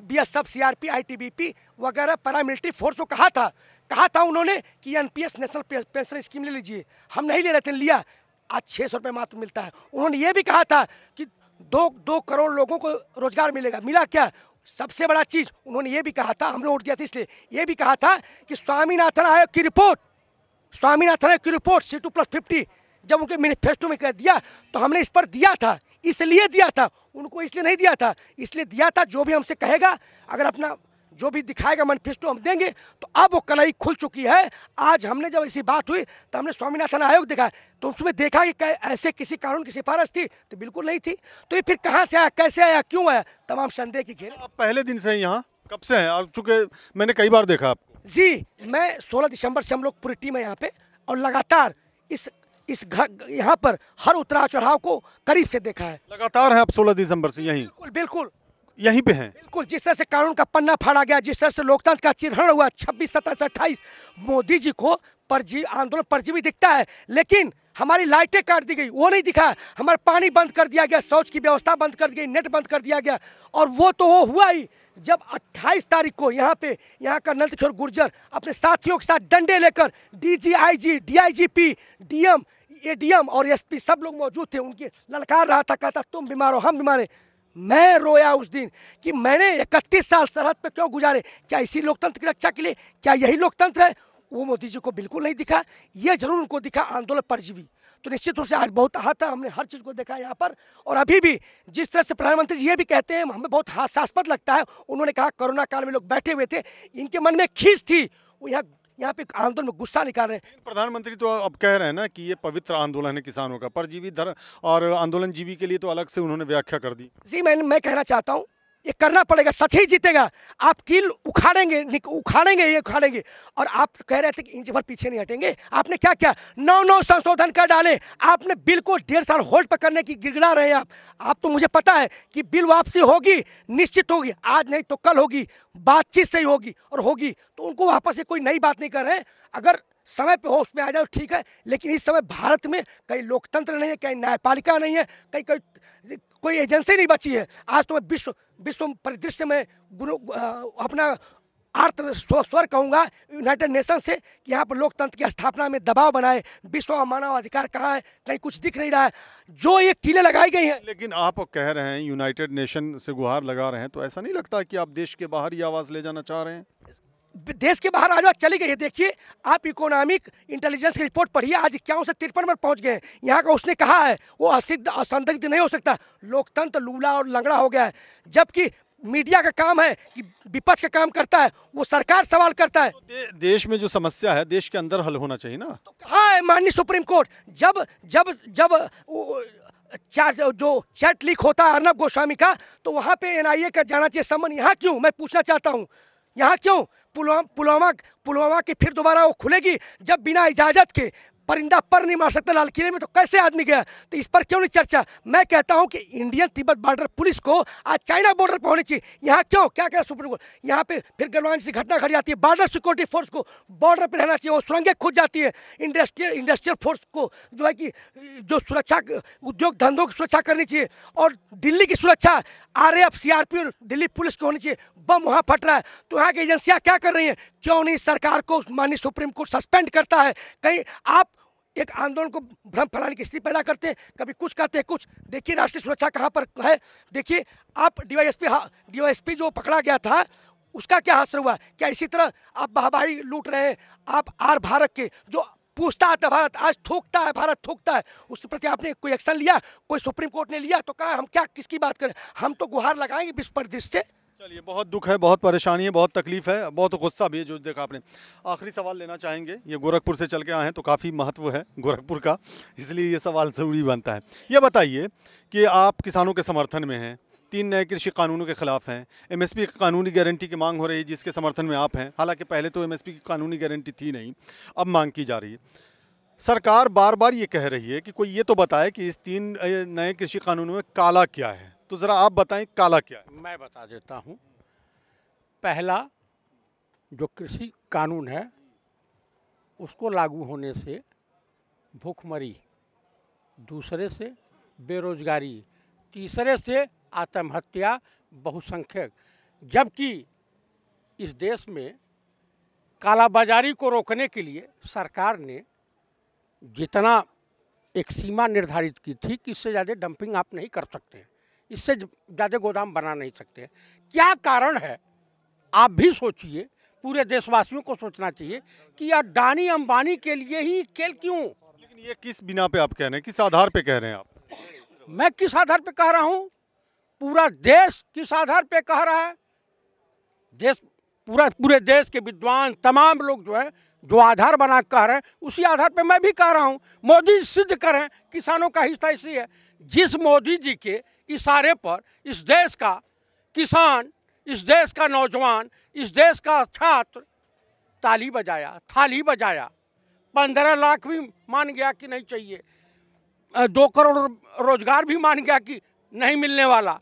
Speaker 5: B S F C R P I T B P वगैरह पैरामिलिट्री फोर्स को कहा था कहा था उन्होंने कि N P S national pension scheme ले लीजिए हम नहीं ले रहे थे लिया आज छः सौ रुपये मात्र मिलता है उन्होंने ये भी कहा था कि दो दो करोड़ लोगों को रोजगार मिलेगा मिला क्या सबसे बड़ा चीज़ उन्होंने ये भी कहा था हमने वोट दिया था इसलिए ये भी कहा था कि स्वामीनाथन आयोग की रिपोर्ट स्वामीनाथन आयोग की report C two plus fifty जब उनके मैनिफेस्टो में कह दिया तो हमने इस पर दिया था इसलिए दिया था उनको इसलिए नहीं दिया था इसलिए दिया था जो भी हमसे कहेगा अगर अपना जो भी दिखाएगा मैनिफेस्टो हम देंगे तो अब वो कलाई खुल चुकी है आज हमने जब ऐसी बात हुई तो हमने स्वामीनाथन आयोग देखा तो उसमें देखा कि ऐसे किसी कानून की सिफारिश थी तो बिल्कुल नहीं थी तो ये फिर कहाँ से आया कैसे आया क्यों आया तमाम संदेह की घेर आप पहले दिन से यहाँ कब से है आप चूँकि मैंने कई बार देखा आपको जी मैं सोलह दिसंबर से हम लोग पूरी टीम है यहाँ पे और लगातार इस इस घर यहाँ पर हर उतराव चढ़ाव को करीब से देखा है लगातार है आप सोलह दिसंबर से यहीं बिल्कुल बिल्कुल यहीं पे हैं बिल्कुल जिस तरह से कानून का पन्ना फाड़ा गया जिस तरह से लोकतंत्र का चिन्हण हुआ छब्बीस सत्ताईस अट्ठाईस मोदी जी को परजी आंदोलन परजीवी दिखता है लेकिन हमारी लाइटें काट दी गई वो नहीं दिखा हमारा पानी बंद कर दिया गया शौच की व्यवस्था बंद कर दी गई नेट बंद कर दिया गया और वो तो वो हुआ ही जब 28 तारीख को यहाँ पे यहाँ का नंदकिशोर गुर्जर अपने साथियों के साथ डंडे लेकर डीजीआईजी डीआईजीपी डीएम एडीएम और एसपी सब लोग मौजूद थे उनके ललकार रहा था कहता तुम बीमार हो हम बीमार हैं मैं रोया उस दिन कि मैंने इकतीस साल सरहद पर क्यों गुजारे क्या इसी लोकतंत्र की रक्षा के लिए क्या यही लोकतंत्र है वो मोदी जी को बिल्कुल नहीं दिखा ये जरूर उनको दिखा आंदोलन परजीवी तो निश्चित रूप से आज बहुत आहत है हमने हर चीज़ को देखा यहाँ पर और अभी भी जिस तरह से प्रधानमंत्री जी ये भी कहते हैं हमें बहुत हास्यास्पद लगता है उन्होंने कहा कोरोना काल में लोग बैठे हुए थे इनके मन में खींच थी वो यहाँ यहाँ पे आंदोलन में गुस्सा निकाल रहे हैं प्रधानमंत्री तो अब
Speaker 1: कह रहे हैं ना कि ये पवित्र आंदोलन है किसानों का परजीवी धर्म और आंदोलन जीवी के लिए तो अलग से उन्होंने व्याख्या कर दी
Speaker 5: जी मैं मैं कहना चाहता हूँ ये करना पड़ेगा सच ही जीतेगा आप कील उखाड़ेंगे उखाड़ेंगे ये उखाड़ेंगे और आप कह रहे थे कि इंच भर पीछे नहीं हटेंगे आपने क्या किया नौ नौ संशोधन कर डाले आपने बिल को डेढ़ साल होल्ड पर करने की गिड़गड़ा रहे आप आप तो मुझे पता है कि बिल वापसी होगी निश्चित होगी आज नहीं तो कल होगी बातचीत से ही होगी और होगी तो उनको वापस से कोई नई बात नहीं कर रहे अगर समय पे हो उसमें आ जाओ ठीक है लेकिन इस समय भारत में कई लोकतंत्र नहीं है कई न्यायपालिका नहीं है कई कई कोई एजेंसी नहीं बची है आज तो मैं विश्व विश्व परिदृश्य में गुरु अपना आर्थ स्वर कहूँगा यूनाइटेड नेशन से कि यहाँ पर लोकतंत्र की स्थापना में दबाव बनाए विश्व और मानव अधिकार कहाँ है कहीं कुछ दिख नहीं रहा है जो ये किले लगाई गई हैं
Speaker 1: लेकिन आप कह रहे हैं यूनाइटेड नेशन से गुहार लगा रहे हैं तो ऐसा नहीं लगता कि आप देश के बाहर ही आवाज़ ले जाना चाह रहे हैं देश
Speaker 5: के बाहर आज चली गई है देखिए आप इकोनॉमिक इंटेलिजेंस की रिपोर्ट पढ़िए आज क्या से तिरपन पर पहुंच गए यहाँ का उसने कहा है वो असिद्ध असंदिग्ध नहीं हो सकता लोकतंत्र लूला और लंगड़ा हो गया है जबकि मीडिया का काम है कि विपक्ष का काम करता है वो सरकार सवाल करता है तो दे, देश में जो समस्या है देश के अंदर हल होना चाहिए ना तो कहा है माननीय सुप्रीम कोर्ट जब जब जब चार जो चैट लीक होता है अर्नब गोस्वामी का तो वहाँ पे एनआईए का जाना चाहिए समन यहाँ क्यों मैं पूछना चाहता हूँ यहाँ क्यों पुलवामा पुलवामा की फिर दोबारा वो खुलेगी जब बिना इजाज़त के परिंदा पर नहीं मार सकता लाल किले में तो कैसे आदमी गया तो इस पर क्यों नहीं चर्चा मैं कहता हूं कि इंडियन तिब्बत बॉर्डर पुलिस को आज चाइना बॉर्डर पर होनी चाहिए यहाँ क्यों क्या कह सुप्रीम कोर्ट यहाँ पे फिर गलवान सी घटना घट जाती है बॉर्डर सिक्योरिटी फोर्स को बॉर्डर पर रहना चाहिए वो सुरंगें खुद जाती है इंडस्ट्रियल इंडस्ट्रियल फोर्स को जो है कि जो सुरक्षा उद्योग धंधों की सुरक्षा करनी चाहिए और दिल्ली की सुरक्षा आर एफ दिल्ली पुलिस को होनी चाहिए बम वहाँ फट रहा है तो यहाँ की एजेंसियाँ क्या कर रही हैं क्यों नहीं सरकार को माननीय सुप्रीम कोर्ट सस्पेंड करता है कहीं आप एक आंदोलन को भ्रम फैलाने की स्थिति पैदा करते हैं कभी कुछ कहते हैं कुछ देखिए राष्ट्रीय सुरक्षा कहाँ पर है देखिए आप डीवाईएसपी डीवाईएसपी जो पकड़ा गया था उसका क्या असर हुआ क्या इसी तरह आप बहबाई लूट रहे हैं आप आर भारत के जो पूछता है भारत आज थूकता है भारत थूकता है उसके प्रति आपने कोई एक्शन लिया कोई सुप्रीम कोर्ट ने लिया तो कहा हम क्या किसकी बात करें हम तो गुहार लगाएंगे विश्व परिदृश्य से
Speaker 1: चलिए बहुत दुख है बहुत परेशानी है बहुत तकलीफ है बहुत गुस्सा भी है जो देखा आपने आखिरी सवाल लेना चाहेंगे ये गोरखपुर से चल के आए हैं तो काफ़ी महत्व है गोरखपुर का इसलिए ये सवाल ज़रूरी बनता है ये बताइए कि आप किसानों के समर्थन में हैं तीन नए कृषि कानूनों के खिलाफ हैं एमएसपी की कानूनी गारंटी की मांग हो रही है जिसके समर्थन में आप हैं हालांकि पहले तो एमएसपी की कानूनी गारंटी थी नहीं अब मांग की जा रही है सरकार बार बार ये कह रही है कि कोई ये तो बताए कि इस तीन नए कृषि कानूनों में काला क्या है तो ज़रा आप बताएं काला क्या
Speaker 3: है मैं बता देता हूँ
Speaker 1: पहला जो कृषि
Speaker 3: कानून है उसको लागू होने से भूखमरी दूसरे से बेरोजगारी तीसरे से आत्महत्या बहुसंख्यक जबकि इस देश में कालाबाजारी को रोकने के लिए सरकार ने जितना एक सीमा निर्धारित की थी कि इससे ज़्यादा डंपिंग आप नहीं कर सकते हैं इससे ज़्यादा गोदाम बना नहीं सकते क्या कारण है आप भी सोचिए पूरे देशवासियों को सोचना चाहिए कि यार दानी अंबानी के लिए ही खेल क्यों लेकिन ये किस बिना पे आप
Speaker 1: कह रहे हैं किस आधार पे कह रहे हैं आप
Speaker 3: मैं किस आधार पे कह रहा हूँ पूरा देश किस आधार पे कह रहा है देश पूरा पूरे देश के विद्वान तमाम लोग जो है जो आधार बना कह रहे हैं उसी आधार पे मैं भी कह रहा हूँ मोदी सिद्ध करें किसानों का हिस्सा इसी है जिस मोदी जी के इशारे पर इस देश का किसान इस देश का नौजवान इस देश का छात्र ताली बजाया थाली बजाया पंद्रह लाख भी मान गया कि नहीं चाहिए दो करोड़ रोजगार भी मान गया कि नहीं मिलने वाला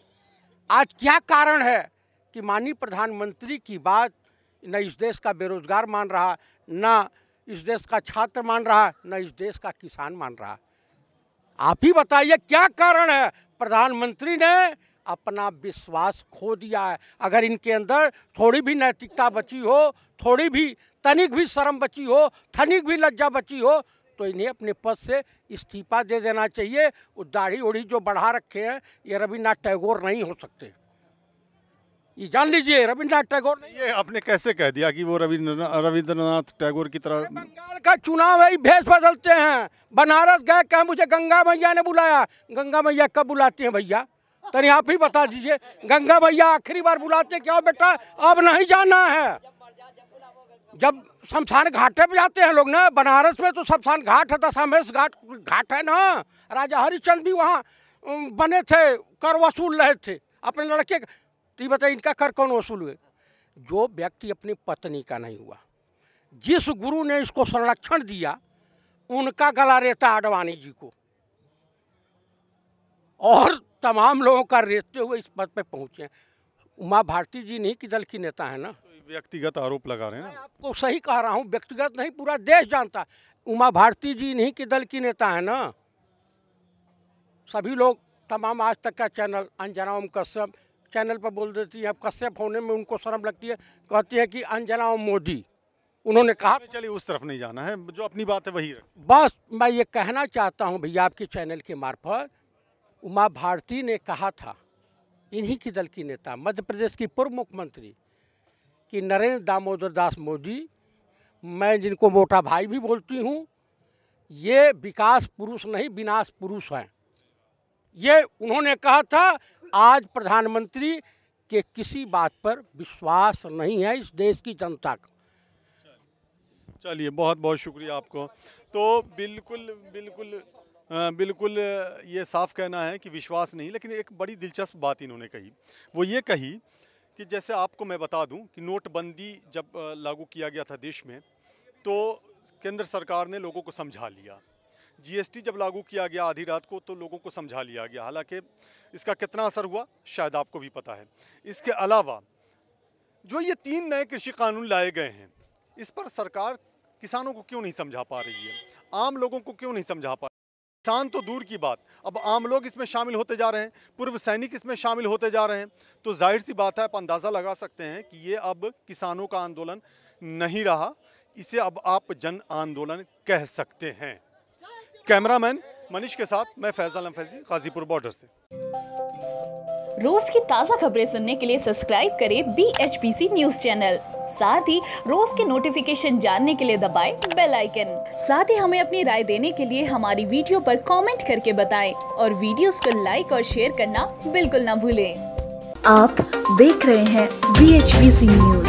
Speaker 3: आज क्या कारण है कि माननीय प्रधानमंत्री की बात न इस देश का बेरोजगार मान रहा न इस देश का छात्र मान रहा न इस देश का किसान मान रहा आप ही बताइए क्या कारण है प्रधानमंत्री ने अपना विश्वास खो दिया है अगर इनके अंदर थोड़ी भी नैतिकता बची हो थोड़ी भी तनिक भी शर्म बची हो थनिक भी लज्जा बची हो तो इन्हें अपने पद से इस्तीफा दे देना चाहिए और दाढ़ी ओढ़ी जो बढ़ा रखे हैं ये रविन्द्रनाथ टैगोर नहीं हो सकते
Speaker 1: ये जान लीजिए रविन्द्रनाथ टैगोर ने ये आपने कैसे कह दिया कि वो रविन्द्रनाथ रविंद्रनाथ टैगोर की तरह बंगाल
Speaker 3: का चुनाव है भेष बदलते हैं बनारस गए क्या मुझे गंगा मैया ने बुलाया गंगा मैया कब बुलाती हैं भैया तनि आप ही बता दीजिए गंगा मैया आखिरी बार बुलाते क्या बेटा अब नहीं जाना है जब शमशान घाटे पे जाते हैं लोग ना बनारस में तो शमशान घाट है दशामेश घाट घाट है ना राजा हरिचंद भी वहाँ बने थे कर वसूल रहे थे अपने लड़के तो ये बताइए इनका कर कौन वसूल हुए जो व्यक्ति अपनी पत्नी का नहीं हुआ जिस गुरु ने इसको संरक्षण दिया उनका गला रेता आडवाणी जी को और तमाम लोगों का रेतते हुए इस पद पर पहुंचे उमा भारती जी नहीं कि दल की नेता है ना तो
Speaker 1: व्यक्तिगत आरोप लगा रहे हैं मैं
Speaker 3: आपको सही कह रहा हूँ व्यक्तिगत नहीं पूरा देश जानता उमा भारती जी नहीं कि दल की नेता है ना सभी लोग तमाम आज तक का चैनल अंजना कश्यप चैनल पर बोल देती है अब कश्यप होने में उनको शर्म लगती है कहती है कि अंजना मोदी उन्होंने कहा चलिए उस तरफ नहीं जाना है जो अपनी बात है वही बस मैं ये कहना चाहता हूँ भैया आपके चैनल के मार्फत उमा भारती ने कहा था इन्हीं की दल की नेता मध्य प्रदेश की पूर्व मुख्यमंत्री कि नरेंद्र दामोदर दास मोदी मैं जिनको मोटा भाई भी बोलती हूँ ये विकास पुरुष नहीं विनाश पुरुष हैं ये उन्होंने कहा था आज प्रधानमंत्री के किसी बात पर विश्वास नहीं है इस देश की जनता का
Speaker 1: चलिए बहुत बहुत शुक्रिया आपको तो बिल्कुल बिल्कुल बिल्कुल ये साफ कहना है कि विश्वास नहीं लेकिन एक बड़ी दिलचस्प बात इन्होंने कही वो ये कही कि जैसे आपको मैं बता दूं कि नोटबंदी जब लागू किया गया था देश में तो केंद्र सरकार ने लोगों को समझा लिया जीएसटी जब लागू किया गया आधी रात को तो लोगों को समझा लिया गया हालांकि इसका कितना असर हुआ शायद आपको भी पता है इसके अलावा जो ये तीन नए कृषि कानून लाए गए हैं इस पर सरकार किसानों को क्यों नहीं समझा पा रही है आम लोगों को क्यों नहीं समझा पा किसान तो दूर की बात अब आम लोग इसमें शामिल होते जा रहे हैं पूर्व सैनिक इसमें शामिल होते जा रहे हैं तो जाहिर सी बात है आप अंदाज़ा लगा सकते हैं कि ये अब किसानों का आंदोलन नहीं रहा इसे अब आप जन आंदोलन कह सकते हैं कैमरामैन मनीष के साथ मैं फैजल फैजी गाजीपुर बॉर्डर से
Speaker 4: रोज की ताज़ा खबरें सुनने के लिए सब्सक्राइब करें B H P C news channel साथ ही रोज के नोटिफिकेशन जानने के लिए दबाएं बेल आइकन साथ ही हमें अपनी राय देने के लिए हमारी वीडियो पर कमेंट करके बताएं और वीडियोस को लाइक और शेयर करना बिल्कुल ना भूलें।
Speaker 2: आप देख रहे हैं B H P C news